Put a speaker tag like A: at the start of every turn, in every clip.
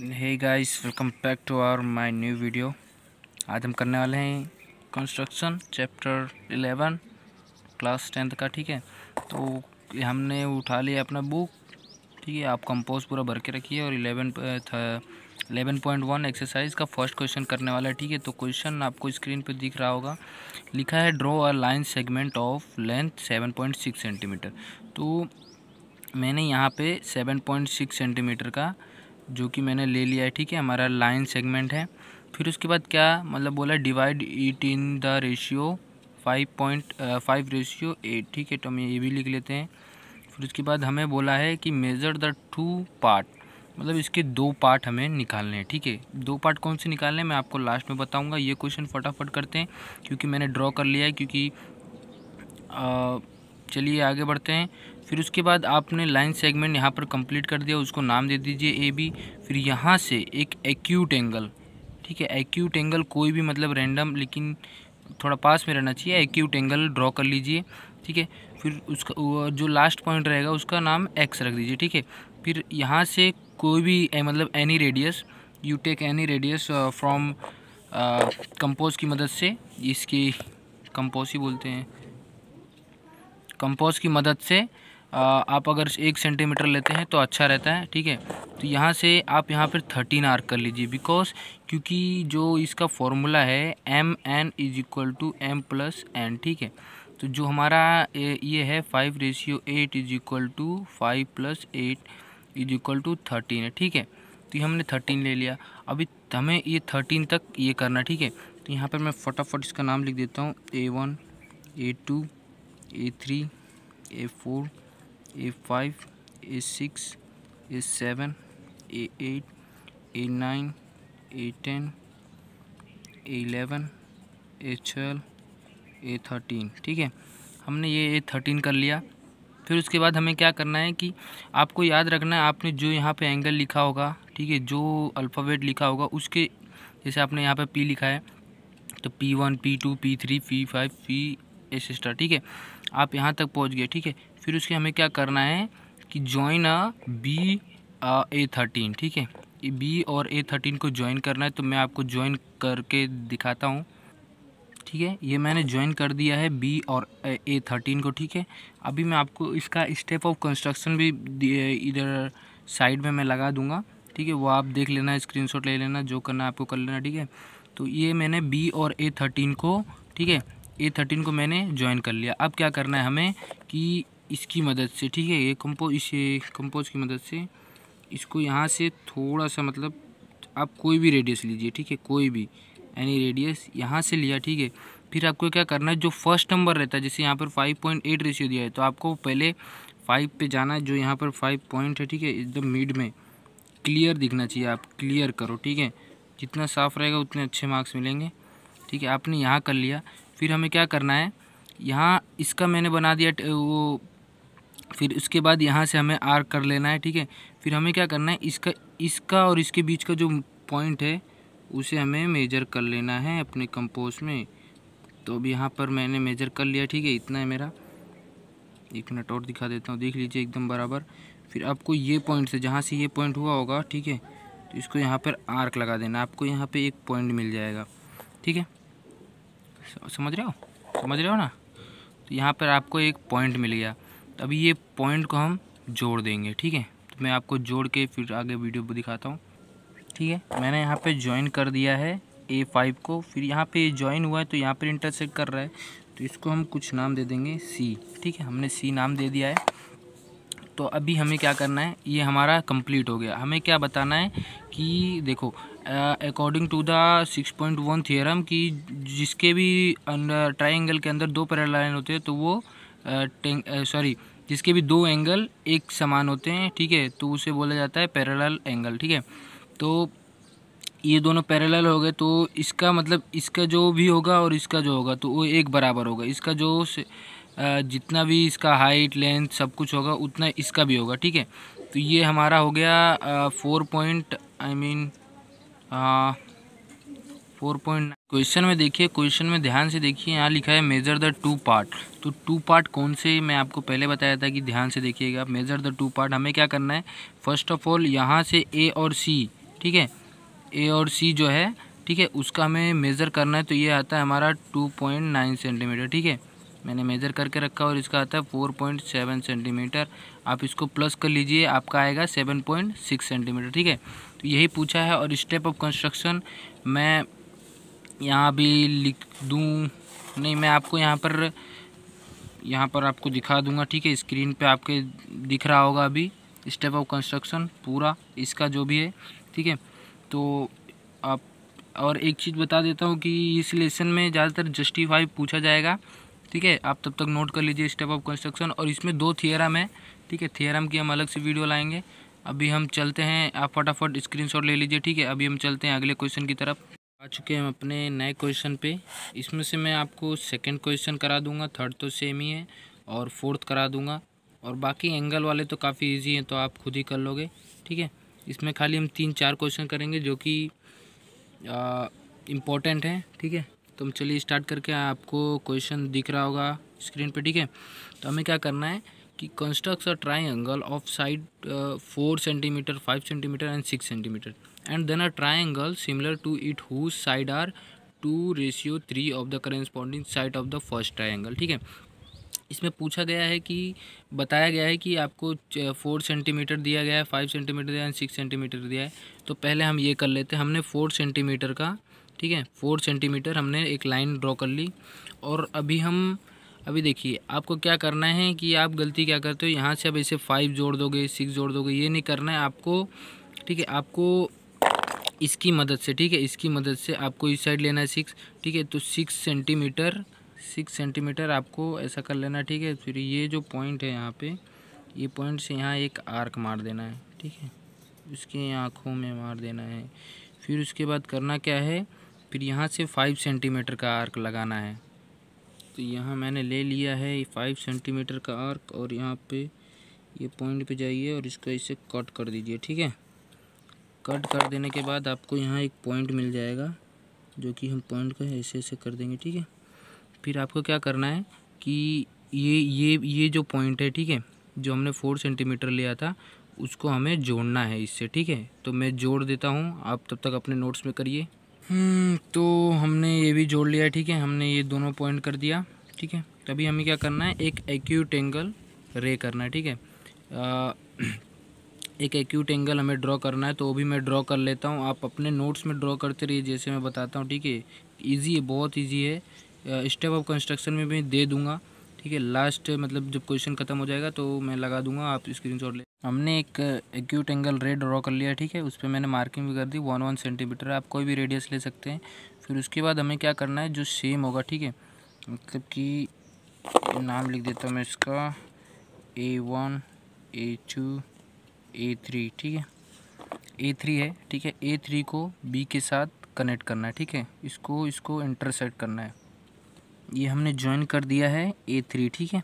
A: है guys welcome back to our my new video आज हम करने वाले हैं construction chapter eleven class tenth का ठीक है तो हमने उठा लिया अपना बुक ठीक है आप कंपोज पूरा भर के रखिए और eleven eleven point one exercise का फर्स्ट क्वेश्चन करने वाला है ठीक है तो क्वेश्चन आपको स्क्रीन पर दिख रहा होगा लिखा है draw a line segment of length seven point six centimetre तो मैंने यहाँ पे सेवन पॉइंट सिक्स सेंटीमीटर का जो कि मैंने ले लिया है ठीक है हमारा लाइन सेगमेंट है फिर उसके बाद क्या मतलब बोला divide it in the ratio five point five ratio eight ठीक है तो हम ये भी लिख लेते हैं फिर उसके बाद हमें बोला है कि मेज़र द टू पार्ट मतलब इसके दो पार्ट हमें निकालने हैं ठीक है दो पार्ट कौन से निकालने हैं मैं आपको लास्ट में बताऊँगा ये क्वेश्चन फटाफट करते हैं क्योंकि मैंने ड्रॉ कर लिया है क्योंकि चलिए आगे बढ़ते हैं फिर उसके बाद आपने लाइन सेगमेंट यहाँ पर कंप्लीट कर दिया उसको नाम दे दीजिए ए बी फिर यहाँ से एक एक्यूट एंगल ठीक है एक्यूट एंगल कोई भी मतलब रैंडम लेकिन थोड़ा पास में रहना चाहिए एक्यूट एंगल ड्रॉ कर लीजिए ठीक है फिर उसका जो लास्ट पॉइंट रहेगा उसका नाम एक्स रख दीजिए ठीक है फिर यहाँ से कोई भी मतलब any radius you take any radius from compass की मदद से इसकी कंपोज ही बोलते हैं कंपोज की मदद से आप अगर एक सेंटीमीटर लेते हैं तो अच्छा रहता है ठीक है तो यहाँ से आप यहाँ पर थर्टीन आर्क कर लीजिए बिकॉज क्योंकि जो इसका फॉर्मूला है M N is equal to M plus N ठीक है तो जो हमारा ये है five ratio eight is equal to five plus eight is equal to thirteen है ठीक है तो ये हमने थर्टीन ले लिया अभी हमें ये थर्टीन तक ये करना ठीक है तो यहाँ पर मैं फटाफट इसका नाम लिख देता हूँ A one A two A three A four A five A six A seven A eight A nine A ten A eleven A twelve A thirteen ठीक है हमने ये ए थर्टीन कर लिया फिर उसके बाद हमें क्या करना है कि आपको याद रखना है आपने जो यहाँ पे एंगल लिखा होगा ठीक है जो अल्फ़ाबेट लिखा होगा उसके जैसे आपने यहाँ पे पी लिखा है तो P one P two P three P five P S ठीक है आप यहाँ तक पहुँच गए ठीक है फिर उसके हमें क्या करना है कि join a B A thirteen ठीक है बी और ए थर्टीन को ज्वाइन करना है तो मैं आपको ज्वाइन करके दिखाता हूँ ठीक है ये मैंने ज्वाइन कर दिया है बी और ए थर्टीन को ठीक है अभी मैं आपको इसका स्टेप ऑफ कंस्ट्रक्शन भी इधर साइड में मैं लगा दूंगा ठीक है वो आप देख लेना स्क्रीनशॉट ले लेना जो करना आपको कर लेना ठीक है तो ये मैंने बी और ए थर्टीन को ठीक है ए थर्टीन को मैंने ज्वाइन कर लिया अब क्या करना है हमें कि इसकी मदद से ठीक है ये कंपोज इसे कंपोज की मदद से इसको यहाँ से थोड़ा सा मतलब आप कोई भी रेडियस लीजिए ठीक है कोई भी एनी रेडियस यहाँ से लिया ठीक है फिर आपको क्या करना है जो फर्स्ट नंबर रहता है जैसे यहाँ पर फाइव पॉइंट एट रेशियो दिया है तो आपको पहले फाइव पे जाना है जो यहाँ पर फाइव पॉइंट है ठीक है एकदम मिड में क्लियर दिखना चाहिए आप क्लियर करो ठीक है जितना साफ रहेगा उतने अच्छे मार्क्स मिलेंगे ठीक है आपने यहाँ कर लिया फिर हमें क्या करना है यहाँ इसका मैंने बना दिया वो फिर उसके बाद यहाँ से हमें आर कर लेना है ठीक है फिर हमें क्या करना है इसका इसका और इसके बीच का जो पॉइंट है उसे हमें मेजर कर लेना है अपने कंपोज में तो अब यहाँ पर मैंने मेजर कर लिया ठीक है इतना है मेरा एक मिनट और दिखा देता हूँ देख लीजिए एकदम बराबर फिर आपको ये पॉइंट से जहाँ से ये पॉइंट हुआ होगा ठीक है तो इसको यहाँ पर आर्क लगा देना आपको यहाँ पे एक पॉइंट मिल जाएगा ठीक है समझ रहे हो समझ रहे हो ना तो यहाँ पर आपको एक पॉइंट मिल गया तो अभी ये पॉइंट को हम जोड़ देंगे ठीक है तो मैं आपको जोड़ के फिर आगे वीडियो को दिखाता हूँ ठीक है मैंने यहाँ पे ज्वाइन कर दिया है ए फाइव को फिर यहाँ पे ज्वाइन हुआ है तो यहाँ पर इंटरसेक्ट कर रहा है तो इसको हम कुछ नाम दे देंगे सी ठीक है हमने सी नाम दे दिया है तो अभी हमें क्या करना है ये हमारा कंप्लीट हो गया हमें क्या बताना है कि देखो according to the six point one theorem कि जिसके भी अंडर ट्राइंगल के अंदर दो पैरल लाइन होते हैं तो वो सॉरी जिसके भी दो एंगल एक समान होते हैं ठीक है तो उसे बोला जाता है पैरेलल एंगल ठीक है तो ये दोनों पैरेलल हो गए तो इसका मतलब इसका जो भी होगा और इसका जो होगा तो वो एक बराबर होगा इसका जो जितना भी इसका हाइट लेंथ सब कुछ होगा उतना इसका भी होगा ठीक है तो ये हमारा हो गया four point I mean four point question में देखिए क्वेश्चन में ध्यान से देखिए यहाँ लिखा है मेजर द टू पार्ट तो टू पार्ट कौन से मैं आपको पहले बताया था कि ध्यान से देखिएगा मेजर द टू पार्ट हमें क्या करना है फर्स्ट ऑफ ऑल यहाँ से ए और सी ठीक है ए और सी जो है ठीक है उसका हमें मेज़र करना है तो ये आता है हमारा टू पॉइंट नाइन सेंटीमीटर ठीक है मैंने मेज़र करके रखा और इसका आता है फोर पॉइंट सेवन सेंटीमीटर आप इसको प्लस कर लीजिए आपका आएगा सेवन पॉइंट सिक्स सेंटीमीटर ठीक है तो यही पूछा है और स्टेप ऑफ कंस्ट्रक्शन मैं यहाँ भी लिख दूँ नहीं मैं आपको यहाँ पर यहाँ पर आपको दिखा दूंगा ठीक है स्क्रीन पे आपके दिख रहा होगा अभी स्टेप ऑफ कंस्ट्रक्शन पूरा इसका जो भी है ठीक है तो आप और एक चीज़ बता देता हूँ कि इस लेसन में ज़्यादातर जस्टिफाई पूछा जाएगा ठीक है आप तब तक नोट कर लीजिए स्टेप ऑफ कंस्ट्रक्शन और इसमें दो थियरम है ठीक है थियरम की हम अलग से वीडियो लाएंगे अभी हम चलते हैं आप फटाफट स्क्रीनशॉट ले लीजिए ठीक है अभी हम चलते हैं अगले क्वेश्चन की तरफ आ चुके हैं हम अपने नए क्वेश्चन पे इसमें से मैं आपको सेकंड क्वेश्चन करा दूंगा थर्ड तो सेम ही है और फोर्थ करा दूंगा और बाकी एंगल वाले तो काफ़ी इजी हैं तो आप खुद ही कर लोगे ठीक है इसमें खाली हम तीन चार क्वेश्चन करेंगे जो कि इम्पोर्टेंट हैं ठीक है तो हम चलिए स्टार्ट करके आपको क्वेश्चन दिख रहा होगा स्क्रीन पर ठीक है तो हमें क्या करना है कि construct a triangle of side four centimetre five centimetre and six centimetre and then are triangle similar to it who side are two ratio three of the corresponding side of the first triangle ठीक है इसमें पूछा गया है कि बताया गया है कि आपको फोर सेंटीमीटर दिया गया है फाइव सेंटीमीटर दिया है सिक्स सेंटीमीटर दिया है तो पहले हम ये कर लेते हैं हमने फोर सेंटीमीटर का ठीक है फोर सेंटीमीटर हमने एक लाइन ड्रॉ कर ली और अभी हम अभी देखिए आपको क्या करना है कि आप गलती क्या करते हो यहाँ से अब ऐसे फाइव जोड़ दोगे सिक्स जोड़ दोगे ये नहीं करना है आपको ठीक है आपको इसकी मदद से ठीक है इसकी मदद से आपको इस साइड लेना है सिक्स ठीक है तो सिक्स सेंटीमीटर सिक्स सेंटीमीटर आपको ऐसा कर लेना ठीक है फिर ये जो पॉइंट है यहाँ पे ये पॉइंट से यहाँ एक आर्क मार देना है ठीक है उसके आँखों में मार देना है फिर उसके बाद करना क्या है फिर यहाँ से फाइव सेंटीमीटर का आर्क लगाना है तो यहाँ मैंने ले लिया है ये फाइव सेंटीमीटर का आर्क और यहाँ पे ये पॉइंट पे जाइए और इसको इसे कट कर दीजिए ठीक है कट कर देने के बाद आपको यहाँ एक पॉइंट मिल जाएगा जो कि हम पॉइंट को ऐसे ऐसे कर देंगे ठीक है फिर आपको क्या करना है कि ये ये ये जो पॉइंट है ठीक है जो हमने फोर सेंटीमीटर लिया था उसको हमें जोड़ना है इससे ठीक है तो मैं जोड़ देता हूँ आप तब तक अपने नोट्स में करिए हम्म, तो हमने ये भी जोड़ लिया ठीक है हमने ये दोनों पॉइंट कर दिया ठीक है तभी हमें क्या करना है एक एक्यूट एंगल रे करना है ठीक है एक एक्यूट एंगल हमें ड्रॉ करना है तो वो भी मैं ड्रॉ कर लेता हूँ आप अपने नोट्स में ड्रॉ करते रहिए जैसे मैं बताता हूँ ठीक है ईजी है बहुत ईजी है स्टेप ऑफ कंस्ट्रक्शन में भी दे दूँगा ठीक है लास्ट मतलब जब क्वेश्चन खत्म हो जाएगा तो मैं लगा दूंगा आप स्क्रीन शॉट ले हमने एक एक्यूट एंगल रेड ड्रॉ कर लिया ठीक है उस पर मैंने मार्किंग भी कर दी वन वन सेंटीमीटर आप कोई भी रेडियस ले सकते हैं फिर उसके बाद हमें क्या करना है जो सेम होगा ठीक है मतलब कि नाम लिख देता हूँ मैं इसका A one A two A three ठीक है ए थ्री है ठीक है ए थ्री को बी के साथ कनेक्ट करना है ठीक है इसको इसको इंटरसेट करना है ये हमने ज्वाइन कर दिया है ए थ्री ठीक है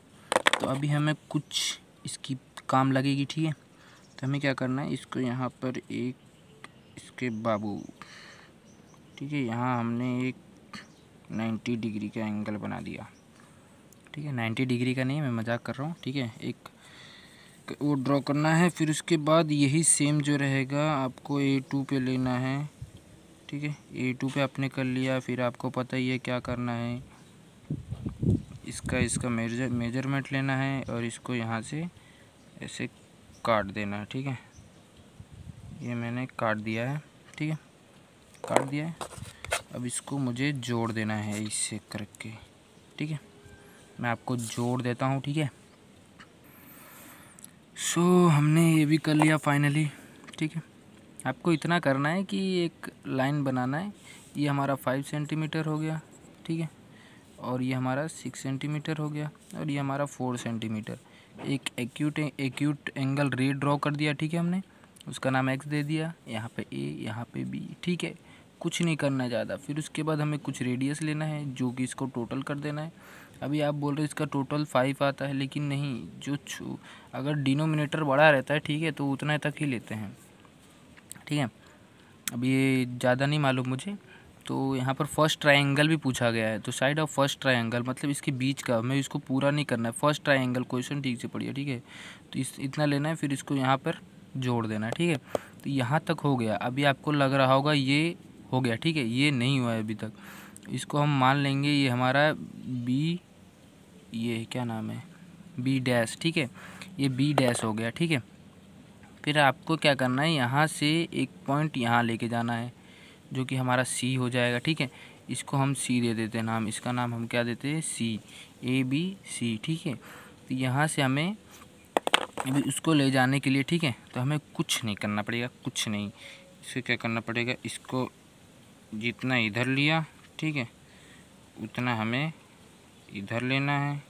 A: तो अभी हमें कुछ इसकी काम लगेगी ठीक है तो हमें क्या करना है इसको यहाँ पर एक इसके बाबू ठीक है यहाँ हमने एक नाइन्टी डिग्री का एंगल बना दिया ठीक है नाइन्टी डिग्री का नहीं मैं मजाक कर रहा हूँ ठीक है एक वो ड्रॉ करना है फिर उसके बाद यही सेम जो रहेगा आपको ए टू पे लेना है ठीक है ए टू पे आपने कर लिया फिर आपको पता ही है क्या करना है इसका इसका मेजर मेजरमेंट लेना है और इसको यहाँ से ऐसे काट देना है ठीक है ये मैंने काट दिया है ठीक है काट दिया है अब इसको मुझे जोड़ देना है इससे करके ठीक है मैं आपको जोड़ देता हूँ ठीक है सो so, हमने ये भी कर लिया फाइनली ठीक है आपको इतना करना है कि एक लाइन बनाना है ये हमारा फाइव सेंटीमीटर हो गया ठीक है और ये हमारा सिक्स सेंटीमीटर हो गया और ये हमारा फोर सेंटीमीटर एक acute acute angle red draw कर दिया ठीक है हमने उसका नाम एक्स दे दिया यहाँ पे ए यहाँ पे बी ठीक है कुछ नहीं करना ज़्यादा फिर उसके बाद हमें कुछ रेडियस लेना है जो कि इसको टोटल कर देना है अभी आप बोल रहे इसका टोटल फाइव आता है लेकिन नहीं जो छो अगर डिनोमिनेटर बड़ा रहता है ठीक है तो उतना तक ही लेते हैं ठीक है अब ये ज़्यादा नहीं मालूम मुझे तो यहाँ पर फर्स्ट ट्राइंगल भी पूछा गया है तो साइड ऑफ फर्स्ट ट्राइंगल मतलब इसके बीच का हमें इसको पूरा नहीं करना है फर्स्ट ट्राइंगल क्वेश्चन ठीक से पढ़िए ठीक है तो इस इतना लेना है फिर इसको यहाँ पर जोड़ देना है ठीक है तो यहाँ तक हो गया अभी आपको लग रहा होगा ये हो गया ठीक है ये नहीं हुआ है अभी तक इसको हम मान लेंगे ये हमारा बी ये क्या नाम है बी डैश ठीक है ये बी डैश हो गया ठीक है फिर आपको क्या करना है यहाँ से एक पॉइंट यहाँ लेके जाना है जो कि हमारा सी हो जाएगा ठीक है इसको हम सी दे देते हैं नाम इसका नाम हम क्या देते हैं सी ए बी सी ठीक है तो यहाँ से हमें अभी उसको ले जाने के लिए ठीक है तो हमें कुछ नहीं करना पड़ेगा कुछ नहीं इसको क्या करना पड़ेगा इसको जितना इधर लिया ठीक है उतना हमें इधर लेना है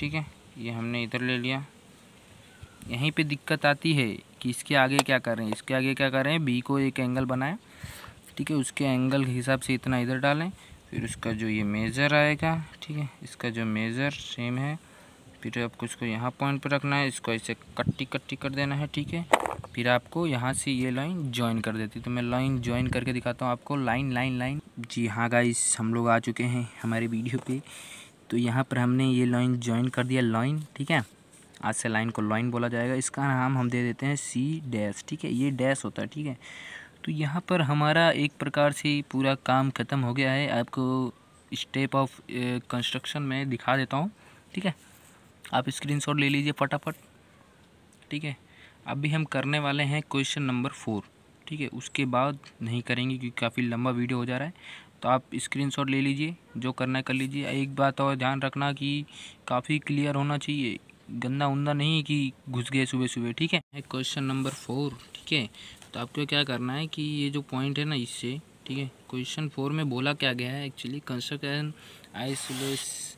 A: ठीक है ये हमने इधर ले लिया यहीं पे दिक्कत आती है कि इसके आगे क्या कर रहे हैं इसके आगे क्या कर रहे हैं बी को एक एंगल बनाएं ठीक है उसके एंगल के हिसाब से इतना इधर डालें फिर उसका जो ये मेज़र आएगा ठीक है इसका जो मेज़र सेम है फिर आपको इसको यहाँ पॉइंट पर रखना है इसको ऐसे कट्टी कट्टी कर देना है ठीक है फिर आपको यहाँ से ये लाइन ज्वाइन कर देती तो मैं लाइन ज्वाइन करके दिखाता हूँ आपको लाइन लाइन लाइन जी हाँ गाइस हम लोग आ चुके हैं हमारे वीडियो पे तो यहाँ पर हमने ये लाइन ज्वाइन कर दिया लाइन ठीक है आज से लाइन को लाइन बोला जाएगा इसका नाम हम दे देते हैं सी डैश ठीक है ये डैश होता है ठीक है तो यहाँ पर हमारा एक प्रकार से पूरा काम ख़त्म हो गया है आपको स्टेप ऑफ कंस्ट्रक्शन में दिखा देता हूँ ठीक है आप स्क्रीनशॉट ले लीजिए फटाफट ठीक है अभी हम करने वाले हैं क्वेश्चन नंबर फोर ठीक है उसके बाद नहीं करेंगे क्योंकि काफ़ी लंबा वीडियो हो जा रहा है तो आप स्क्रीनशॉट ले लीजिए जो करना है कर लीजिए एक बात और ध्यान रखना कि काफ़ी क्लियर होना चाहिए गंदा उंदा नहीं कि घुस गए सुबह सुबह ठीक है क्वेश्चन नंबर फोर ठीक है तो आपको क्या करना है कि ये जो पॉइंट है ना इससे ठीक है क्वेश्चन फोर में बोला क्या गया है actually construction isosceles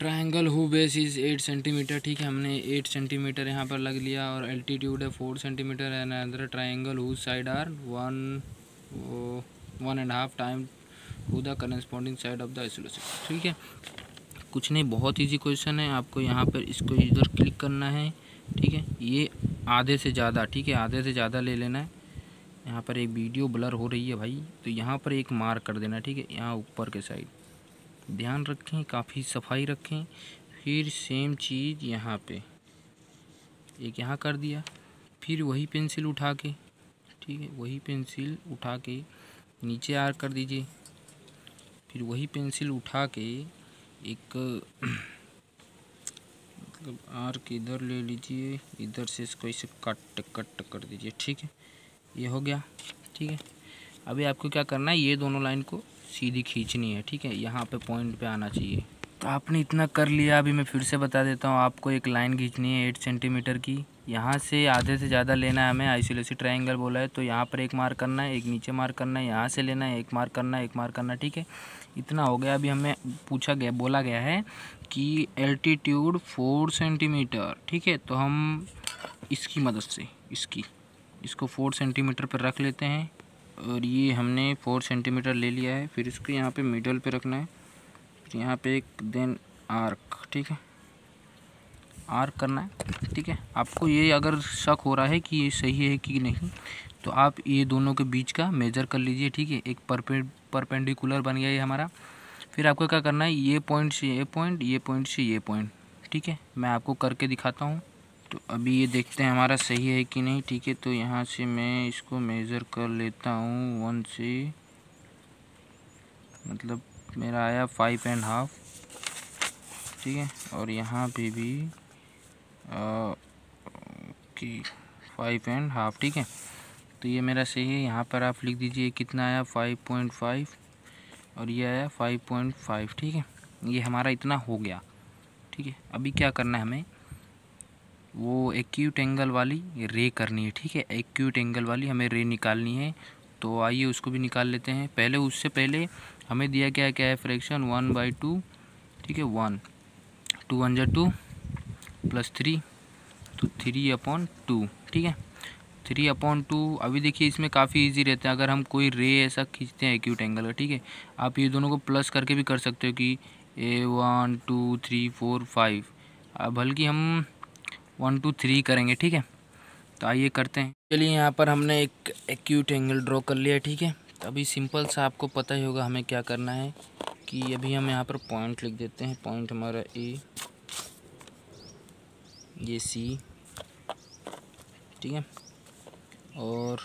A: triangle who base is eight centimetre ठीक है हमने एट सेंटीमीटर यहाँ पर लग लिया और एल्टीट्यूड है four centimetre and other triangle who side are one one and half time who the corresponding side of the isosceles ठीक है कुछ नहीं बहुत इजी क्वेश्चन है आपको यहाँ पर इसको इधर क्लिक करना है ठीक है ये आधे से ज़्यादा ठीक है आधे से ज़्यादा ले लेना है यहाँ पर एक वीडियो ब्लर हो रही है भाई तो यहाँ पर एक मार्क कर देना ठीक है यहाँ ऊपर के साइड ध्यान रखें काफ़ी सफाई रखें फिर सेम चीज़ यहाँ पे एक यहाँ कर दिया फिर वही पेंसिल उठा के ठीक है वही पेंसिल उठा के नीचे आर कर दीजिए फिर वही पेंसिल उठा के एक मतलब आर के इधर ले लीजिए इधर से इसको इसे कट कट कर दीजिए ठीक है ये हो गया ठीक है अभी आपको क्या करना है ये दोनों लाइन को सीधी खींचनी है ठीक है यहाँ पे पॉइंट पे आना चाहिए तो आपने इतना कर लिया अभी मैं फिर से बता देता हूँ आपको एक लाइन खींचनी है एट सेंटीमीटर की यहाँ से आधे से ज़्यादा लेना है हमें आइसोलेसी ट्राइंगल बोला है तो यहाँ पर एक मार्क करना है एक नीचे मार्क करना है यहाँ से लेना है एक मार्क करना है एक मार्क करना ठीक है इतना हो गया अभी हमें पूछा गया बोला गया है कि एल्टीट्यूड फोर सेंटीमीटर ठीक है तो हम इसकी मदद से इसकी इसको फोर सेंटीमीटर पर रख लेते हैं और ये हमने फोर सेंटीमीटर ले लिया है फिर इसको यहाँ पे मिडल पे रखना है फिर यहाँ पे एक देन आर्क ठीक है आर्क करना है ठीक है आपको ये अगर शक हो रहा है कि ये सही है कि नहीं तो आप ये दोनों के बीच का मेजर कर लीजिए ठीक है एक परपे परपेंडिकुलर बन गया ये हमारा फिर आपको क्या करना है ये पॉइंट से ये पॉइंट ये पॉइंट से ये पॉइंट ठीक है मैं आपको करके दिखाता हूँ तो अभी ये देखते हैं हमारा सही है कि नहीं ठीक है तो यहाँ से मैं इसको मेज़र कर लेता हूँ वन से मतलब मेरा आया फाइव एंड हाफ ठीक है और यहाँ पे भी ओके फाइव एंड हाफ ठीक है तो ये मेरा सही है यहाँ पर आप लिख दीजिए कितना आया फाइव पॉइंट फाइव और ये आया फाइव पॉइंट फाइव ठीक है ये हमारा इतना हो गया ठीक है अभी क्या करना है हमें वो एक्यूट एंगल वाली रे करनी है ठीक है एक्यूट एंगल वाली हमें रे निकालनी है तो आइए उसको भी निकाल लेते हैं पहले उससे पहले हमें दिया क्या क्या है फ्रैक्शन वन बाई टू ठीक है वन टू वन जो टू प्लस थ्री तो थ्री अपॉन टू ठीक है थ्री अपॉन टू अभी देखिए इसमें काफ़ी इजी रहता है अगर हम कोई रे ऐसा खींचते हैं एक्यूट एंगल का ठीक है आप ये दोनों को प्लस करके भी कर सकते हो कि A one two three four five अब बल्कि हम वन टू थ्री करेंगे ठीक है तो आइए करते हैं चलिए यहाँ पर हमने एक एक्यूट एंगल ड्रॉ कर लिया ठीक है तो अभी सिंपल सा आपको पता ही होगा हमें क्या करना है कि अभी हम यहाँ पर पॉइंट लिख देते हैं पॉइंट हमारा ए ये सी ठीक है और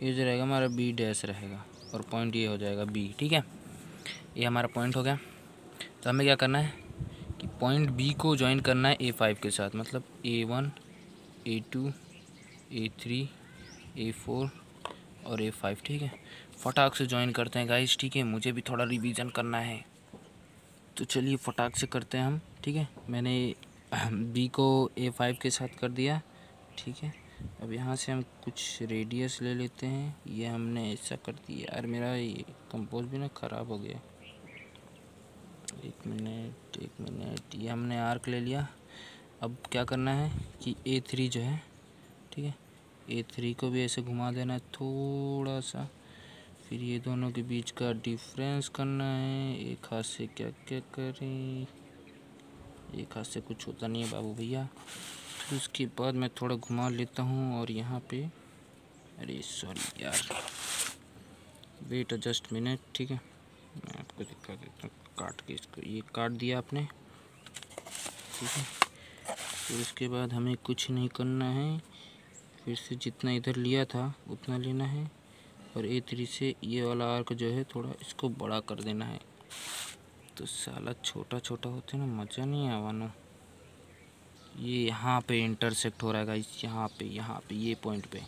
A: ये जो रहेगा हमारा बी डैश रहेगा और पॉइंट ये हो जाएगा बी ठीक है ये हमारा पॉइंट हो गया तो हमें क्या करना है पॉइंट बी को ज्वाइन करना है ए फाइव के साथ मतलब A one A two A three A four और ए फाइव ठीक है फटाक से ज्वाइन करते हैं गाइस ठीक है मुझे भी थोड़ा रिवीजन करना है तो चलिए फटाक से करते हैं हम ठीक है मैंने बी को ए फाइव के साथ कर दिया ठीक है अब यहाँ से हम कुछ रेडियस ले लेते हैं ये हमने ऐसा कर दिया यार मेरा ये कंपोज भी ना ख़राब हो गया एक मिनट एक मिनट ये हमने आर्क ले लिया अब क्या करना है कि ए थ्री जो है ठीक है ए थ्री को भी ऐसे घुमा देना है थोड़ा सा फिर ये दोनों के बीच का डिफरेंस करना है एक हाथ से क्या क्या करें एक हाथ से कुछ होता नहीं है बाबू भैया तो उसके बाद मैं थोड़ा घुमा लेता हूँ और यहाँ पे अरे सॉरी यार वेट जस्ट मिनट ठीक है मैं आपको दिखा देता हूँ काट के इसको ये काट दिया आपने ठीक है फिर उसके बाद हमें कुछ नहीं करना है फिर से जितना इधर लिया था उतना लेना है और ए थ्री से ये वाला आर्क जो है थोड़ा इसको बड़ा कर देना है तो साला छोटा छोटा होते ना मज़ा नहीं ना ये यहाँ पे इंटरसेक्ट हो रहा है इस यहाँ पे यहाँ पे ये पॉइंट पे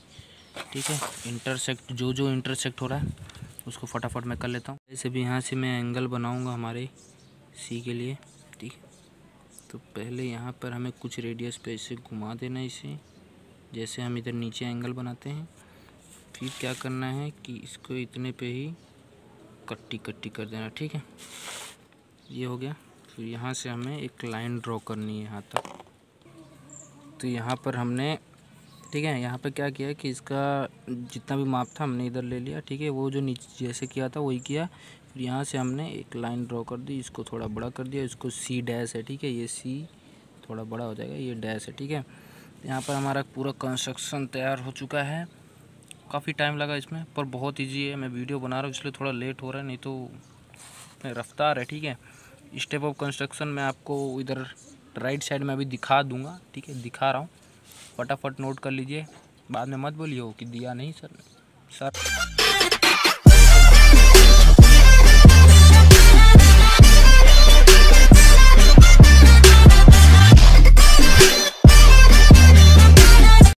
A: ठीक है इंटरसेक्ट जो जो इंटरसेक्ट हो रहा है उसको फटाफट मैं कर लेता हूँ ऐसे भी यहाँ से मैं एंगल बनाऊँगा हमारे सी के लिए ठीक तो पहले यहाँ पर हमें कुछ रेडियस पे इसे घुमा देना है इसे जैसे हम इधर नीचे एंगल बनाते हैं फिर क्या करना है कि इसको इतने पे ही कट्टी कट्टी कर देना ठीक है ये हो गया तो यहाँ से हमें एक लाइन ड्रॉ करनी है यहाँ तक तो यहाँ पर हमने ठीक है यहाँ पे क्या किया कि इसका जितना भी माप था हमने इधर ले लिया ठीक है वो जो नीचे जैसे किया था वही किया फिर यहाँ से हमने एक लाइन ड्रॉ कर दी इसको थोड़ा बड़ा कर दिया इसको सी डैश है ठीक है ये सी थोड़ा बड़ा हो जाएगा ये डैश है ठीक है यहाँ पर हमारा पूरा कंस्ट्रक्शन तैयार हो चुका है काफ़ी टाइम लगा इसमें पर बहुत ईजी है मैं वीडियो बना रहा हूँ इसलिए थोड़ा लेट हो रहा है नहीं तो रफ्तार है ठीक है स्टेप ऑफ कंस्ट्रक्शन मैं आपको इधर राइट साइड में अभी दिखा दूंगा ठीक है दिखा रहा हूँ फटाफट नोट कर लीजिए बाद में मत बोलिए हो कि दिया नहीं सर सर